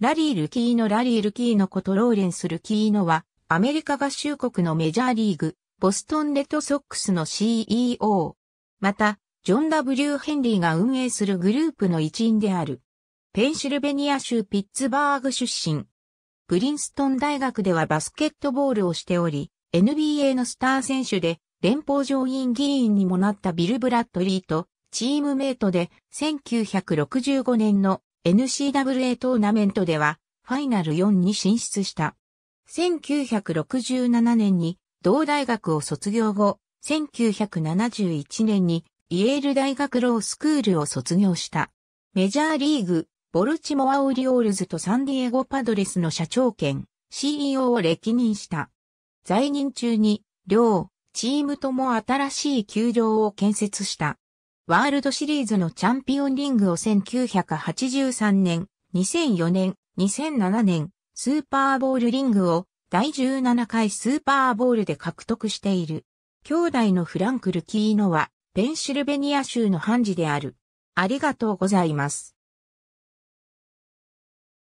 ラリー・ルキーノラリー・ルキーノことローレンス・ルキーノは、アメリカ合衆国のメジャーリーグ、ボストン・レッドソックスの CEO。また、ジョン・ W・ ヘンリーが運営するグループの一員である。ペンシルベニア州ピッツバーグ出身。プリンストン大学ではバスケットボールをしており、NBA のスター選手で、連邦上院議員にもなったビル・ブラッドリーと、チームメイトで1965年の n c w a トーナメントではファイナル4に進出した。1967年に同大学を卒業後、1971年にイエール大学ロースクールを卒業した。メジャーリーグ、ボルチモアオリオールズとサンディエゴパドレスの社長兼 CEO を歴任した。在任中に、両チームとも新しい球場を建設した。ワールドシリーズのチャンピオンリングを1983年、2004年、2007年、スーパーボールリングを第17回スーパーボールで獲得している。兄弟のフランク・ルキーノは、ペンシルベニア州の判事である。ありがとうございます。